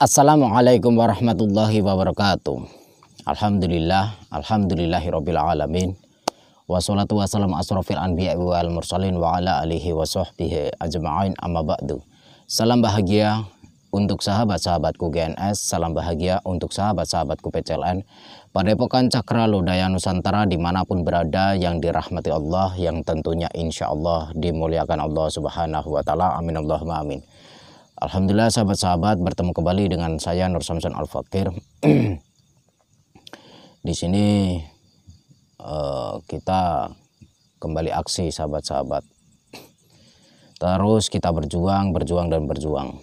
Assalamualaikum warahmatullahi wabarakatuh. Alhamdulillah, alhamdulillahirabbil alamin. Wassalatu wassalamu asrofil anbiya wal mursalin wa ala alihi wa sahbihi ajma'in amma ba'du. Salam bahagia untuk sahabat-sahabatku GNS, salam bahagia untuk sahabat-sahabatku PCLN, Pada epokan Cakra Lodaya Nusantara dimanapun berada yang dirahmati Allah, yang tentunya insya Allah dimuliakan Allah Subhanahu wa Ta'ala. Amin Allahumma amin. Alhamdulillah sahabat-sahabat bertemu kembali dengan saya Nur Samson Al Fakir. Di sini uh, kita kembali aksi sahabat-sahabat. Terus kita berjuang, berjuang dan berjuang.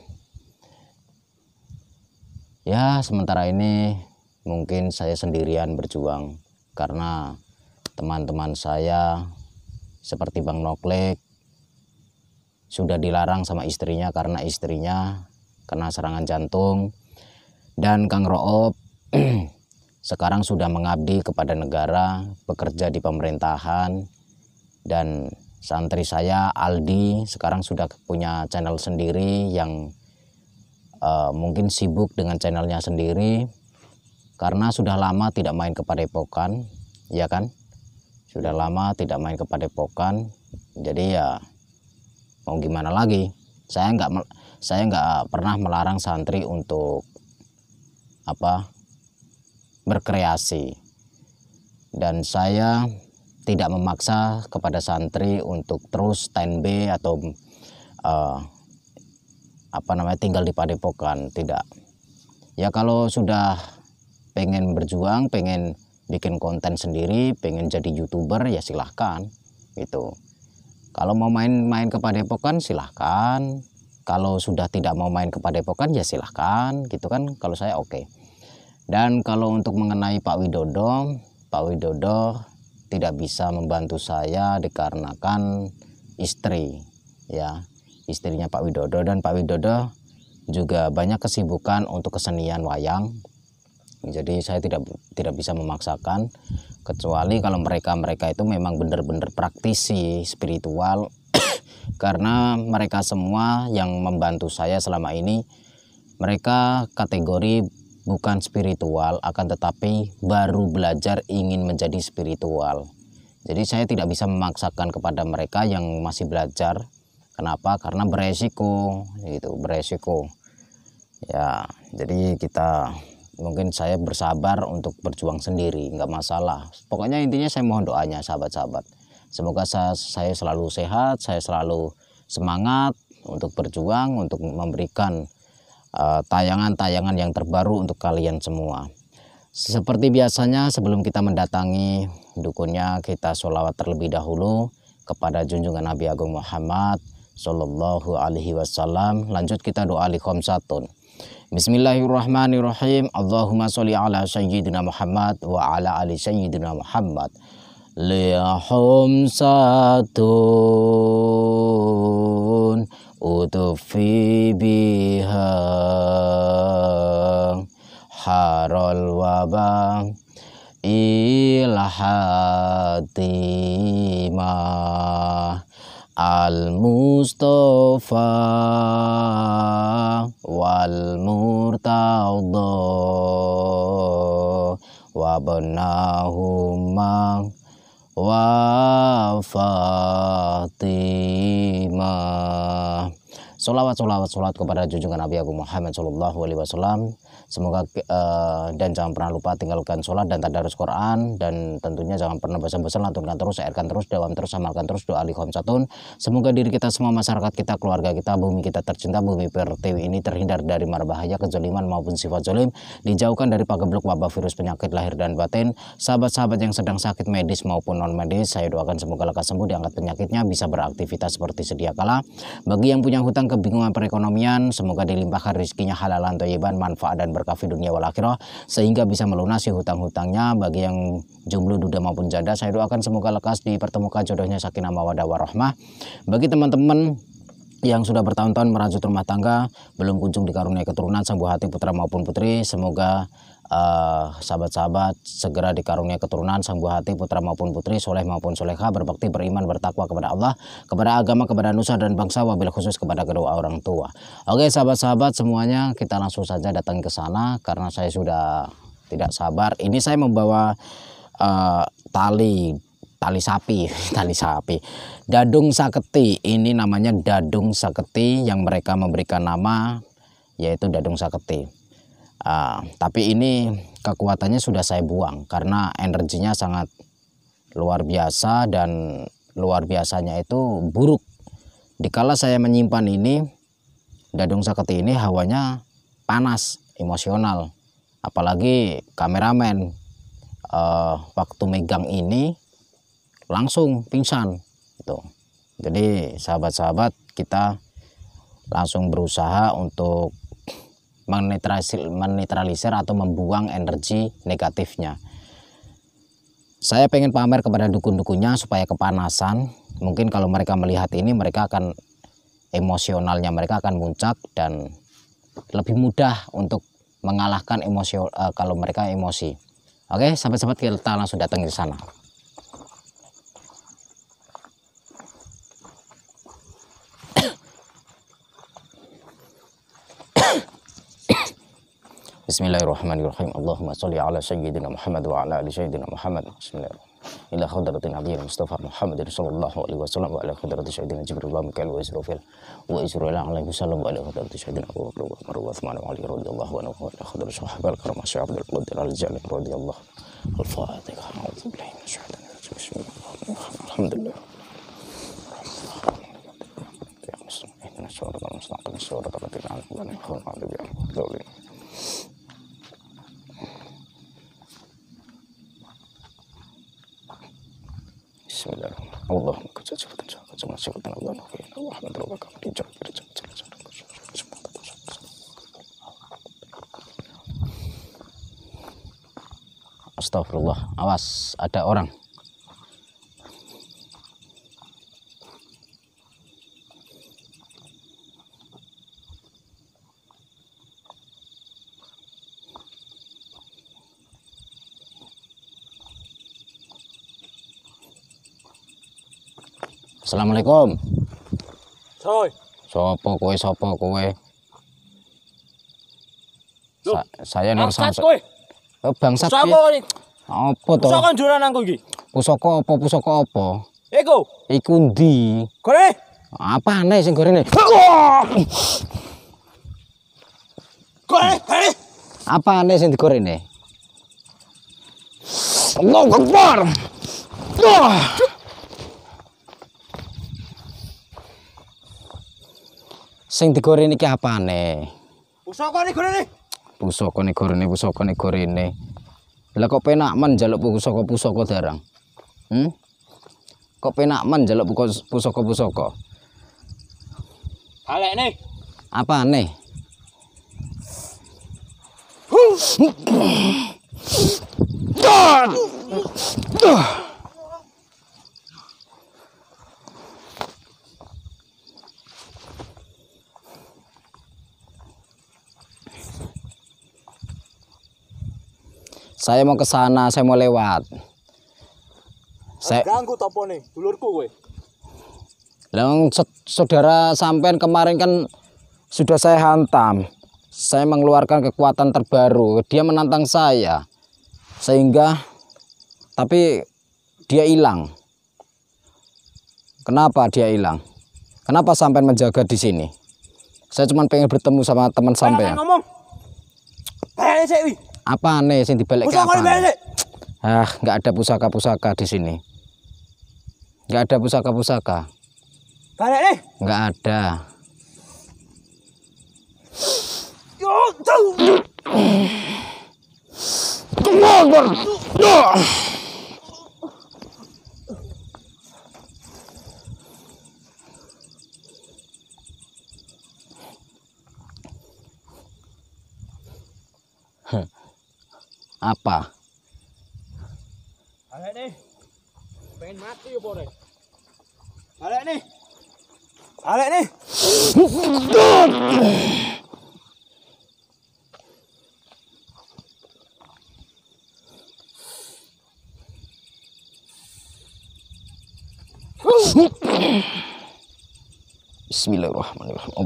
Ya, sementara ini mungkin saya sendirian berjuang karena teman-teman saya seperti Bang Noklek sudah dilarang sama istrinya karena istrinya kena serangan jantung dan Kang roop sekarang sudah mengabdi kepada negara, bekerja di pemerintahan dan santri saya Aldi sekarang sudah punya channel sendiri yang uh, mungkin sibuk dengan channelnya sendiri karena sudah lama tidak main kepada padepokan, ya kan? Sudah lama tidak main kepada padepokan. Jadi ya mau gimana lagi saya nggak saya nggak eh, pernah melarang santri untuk apa berkreasi dan saya tidak memaksa kepada santri untuk terus 10B atau uh, apa namanya tinggal di padepokan tidak ya kalau sudah pengen berjuang pengen bikin konten sendiri pengen jadi youtuber ya silahkan gitu kalau mau main-main ke Padepokan silahkan. Kalau sudah tidak mau main ke Padepokan ya silahkan. Gitu kan kalau saya oke. Okay. Dan kalau untuk mengenai Pak Widodo, Pak Widodo tidak bisa membantu saya dikarenakan istri ya istrinya Pak Widodo dan Pak Widodo juga banyak kesibukan untuk kesenian wayang jadi saya tidak tidak bisa memaksakan kecuali kalau mereka-mereka itu memang benar-benar praktisi spiritual karena mereka semua yang membantu saya selama ini mereka kategori bukan spiritual akan tetapi baru belajar ingin menjadi spiritual jadi saya tidak bisa memaksakan kepada mereka yang masih belajar kenapa karena beresiko gitu beresiko ya jadi kita mungkin saya bersabar untuk berjuang sendiri nggak masalah pokoknya intinya saya mohon doanya sahabat-sahabat semoga saya, selalu sehat saya selalu semangat untuk berjuang untuk memberikan eh, tayangan-tayangan uh, yang terbaru untuk kalian semua seperti biasanya sebelum kita mendatangi dukunnya kita sholawat terlebih dahulu kepada junjungan Nabi Agung Muhammad Sallallahu Alaihi Wasallam lanjut kita doa li Satun بسم الله الرحمن الرحيم اللهم صل على سيدنا محمد وعلى ال سيدنا محمد ليهم ساتون وتوفي بها حار الوباء إلى حاتمه Al-Mustafa wal-Murtadha wa benahuma wa Fatimah Salawat, salawat, salawat kepada junjungan Nabi Agung Muhammad Shallallahu Alaihi Wasallam. Semoga uh, dan jangan pernah lupa tinggalkan sholat dan tadarus Quran dan tentunya jangan pernah bosan-bosan lantunkan terus, airkan terus, dawam terus, amalkan terus doa likhomsatun. Semoga diri kita semua masyarakat kita, keluarga kita, bumi kita tercinta, bumi pertiwi ini terhindar dari marbahaya, kezaliman maupun sifat zolim, dijauhkan dari pagebluk wabah virus penyakit lahir dan batin. Sahabat-sahabat yang sedang sakit medis maupun non medis, saya doakan semoga lekas sembuh diangkat penyakitnya, bisa beraktivitas seperti sedia kala. Bagi yang punya hutang kebingungan perekonomian, semoga dilimpahkan rezekinya halalan toyiban, manfaat dan berkah dunia wal akhirah, sehingga bisa melunasi hutang-hutangnya bagi yang jomblo duda maupun janda. Saya doakan semoga lekas dipertemukan jodohnya sakinah mawaddah warahmah. Bagi teman-teman yang sudah bertahun-tahun merajut rumah tangga, belum kunjung dikaruniai keturunan, sang sembuh hati putra maupun putri, semoga Eh, sahabat-sahabat uh, segera dikarunia keturunan sang buah hati putra maupun putri soleh maupun soleha berbakti beriman bertakwa kepada Allah kepada agama kepada nusa dan bangsa wabil khusus kepada kedua orang tua oke sahabat-sahabat semuanya kita langsung saja datang ke sana karena saya sudah tidak sabar ini saya membawa uh, tali tali sapi tali sapi dadung saketi ini namanya dadung saketi yang mereka memberikan nama yaitu dadung saketi Uh, tapi ini kekuatannya sudah saya buang karena energinya sangat luar biasa dan luar biasanya itu buruk. Dikala saya menyimpan ini, dadung seperti ini hawanya panas, emosional. Apalagi kameramen uh, waktu megang ini langsung pingsan gitu. Jadi sahabat-sahabat kita langsung berusaha untuk menetralisir atau membuang energi negatifnya. Saya pengen pamer kepada dukun-dukunnya supaya kepanasan. Mungkin kalau mereka melihat ini mereka akan emosionalnya mereka akan muncak dan lebih mudah untuk mengalahkan emosi uh, eh, kalau mereka emosi. Oke, sahabat-sahabat kita langsung datang ke sana. Bismillahirrahmanirrahim. Allahumma sholli ala sayyidina Muhammad wa سيدنا ali sayyidina Muhammad. Bismillahirrahmanirrahim. إلى خضرة النبي المصطفى محمد صلى الله عليه وسلم وعلى خضرة سيدنا جبريل وميكائيل وإسرافيل وإسرائيل عليه وسلم وعلى خضرة سيدنا أبو بكر وعمر وعثمان وعلي رضي الله عنه وعلى خضرة صحابة الكرام الشيخ عبد القادر الجلال رضي الله الفاتحة أعوذ بالله من الشيطان الرجيم بسم الله الرحمن الرحيم الحمد لله رب العالمين الحمد لله رب العالمين الحمد لله رب عليهم Bismillahirrahmanirrahim. Astagfirullah, awas ada orang. Assalamualaikum. Coy. Sopo kowe sopo kowe? saya Nur Samsu. Oh, bangsat kowe. Sopo iki? Apa to? Pusaka njuran nangku iki. Pusaka apa pusaka apa? Iku. Iku ndi? Kore. Apa aneh sing gorene? Kore, kore. Apa aneh sing digorene? Allahu Akbar. Wah. sing digoreng iki apane? Pusaka ne gorene. Pusaka ne gorene, pusaka ne gorene. Lah kok penak men njaluk pusaka-pusaka darang? Hmm? Kok penak men njaluk pusaka-pusaka? Halekne. Apane? Huh. Dah. Dah. Saya mau ke sana, saya mau lewat. Saya ganggu topo nih, dulurku gue. Lang saudara sampean kemarin kan sudah saya hantam. Saya mengeluarkan kekuatan terbaru. Dia menantang saya. Sehingga tapi dia hilang. Kenapa dia hilang? Kenapa sampean menjaga di sini? Saya cuma pengen bertemu sama teman sampean. Ngomong. Eh, apa aneh sih dibalik pusaka apa ah nggak ada pusaka-pusaka di sini nggak ada pusaka-pusaka balik nih nggak ada Yo, apa balik nih pengen mati ya boleh balik nih balik nih Bismillahirrahmanirrahim.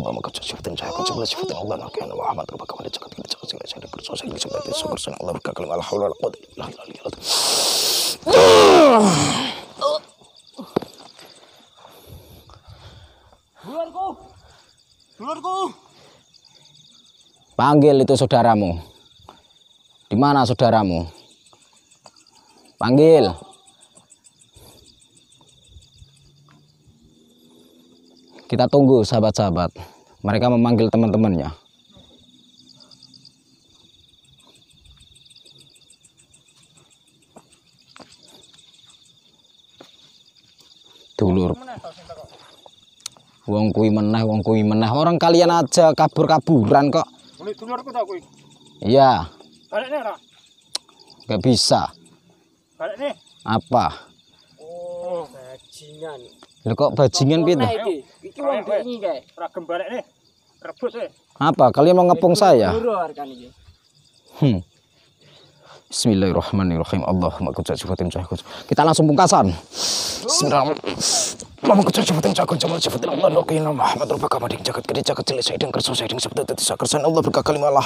Panggil itu saudaramu. Di mana saudaramu? Panggil. Kita tunggu sahabat-sahabat. Mereka memanggil teman-temannya. Dulur. Wong kui meneh, wong kui meneh. Orang kalian aja kabur-kaburan kok. kui. Iya. ora? Gak bisa. Baliknya? Apa? Oh, bajingan. Lho kok bajingan piye Iki wong iki kae, ora ne. Rebut e. Eh. Apa kalian mau ngepung saya? Hmm. Bismillahirrahmanirrahim. Allahumma kujak jibatin cahkut. Kita langsung pungkasan. Bismillahirrahmanirrahim. Lama Jamal Allah. nama Ahmad jagat gede jagat Allah berkah kalimah.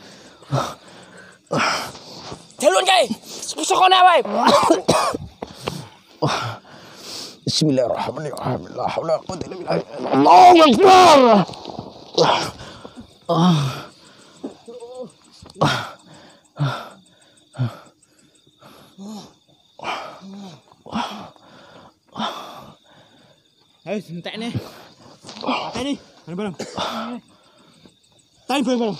pusokone wae. Bismillahirrahmanirrahim. La haula wala quwwata illa billah. Allahu akbar. Hei, sentek nih. Ini, Nih bareng Tarik bareng-bareng.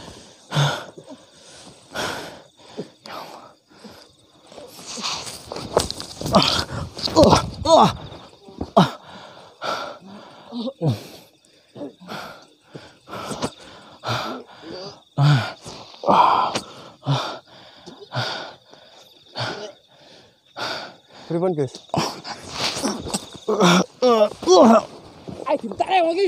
어. 아. Beriban guys. Ay, tayo lagi.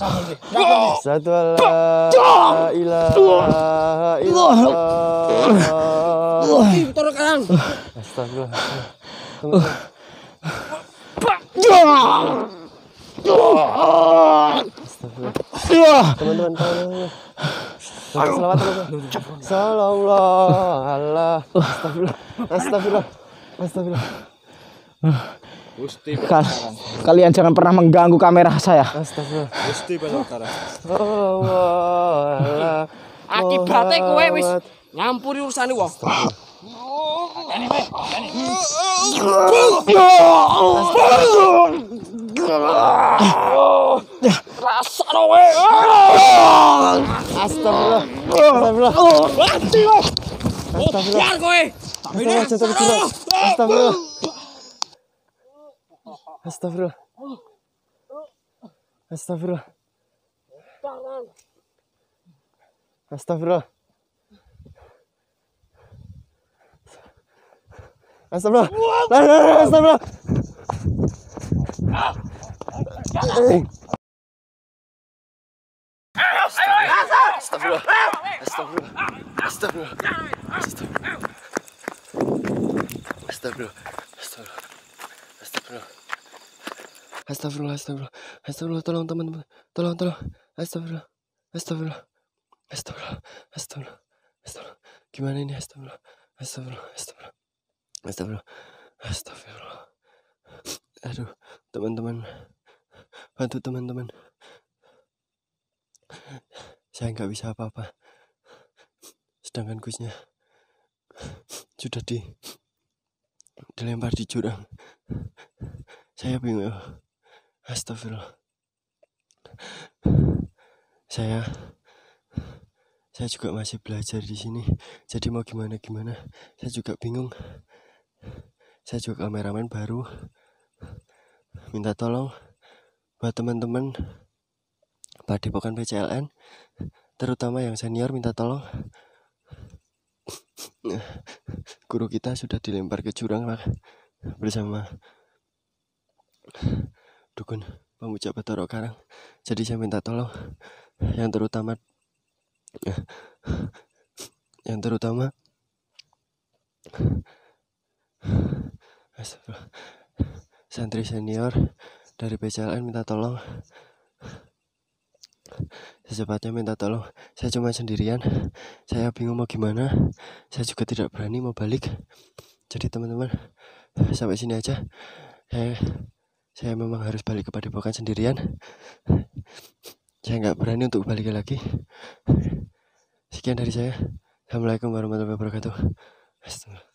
Satu Allah ilaha illallah. Tolong kanan. Astagfirullah. Teman-teman, Selamat Astagfirullah. Astagfirullah. Astagfirullah. Astagfirullah. Kal kalian jangan pernah mengganggu kamera saya. Astagfirullah. Gusti Batara. Allah. Akibatnya kowe wis nyampuri urusane wong. Astagfirullah. Astagfirullah. Astagfirullah. Astagfirullah. Astagfirullah. Astagfirullah. Astagfirullah. Astagfirullah. Astagfirullah. Astagfirullah. Astagfirullah. Astagfirullah. Astagfirullah. Astagfirullah. Astagfirullah. Astagfirullah. Astagfirullah. Astagfirullah astagfirullah astagfirullah astagfirullah tolong teman-teman tolong tolong astagfirullah astagfirullah astagfirullah astagfirullah astagfirullah gimana ini astagfirullah astagfirullah astagfirullah astagfirullah astagfirullah aduh teman-teman bantu teman-teman saya nggak bisa apa-apa sedangkan kuisnya sudah di dilempar di jurang saya bingung Astagfirullah. Saya saya juga masih belajar di sini. Jadi mau gimana gimana, saya juga bingung. Saya juga kameramen baru. Minta tolong buat teman-teman Padepokan PCLN terutama yang senior minta tolong guru kita sudah dilempar ke jurang lah bersama dukun pemuja Batara Karang. Jadi saya minta tolong yang terutama yang terutama santri senior dari PCLN minta tolong secepatnya minta tolong saya cuma sendirian saya bingung mau gimana saya juga tidak berani mau balik jadi teman-teman sampai sini aja eh saya memang harus balik kepada padepokan sendirian saya nggak berani untuk balik lagi sekian dari saya assalamualaikum warahmatullahi wabarakatuh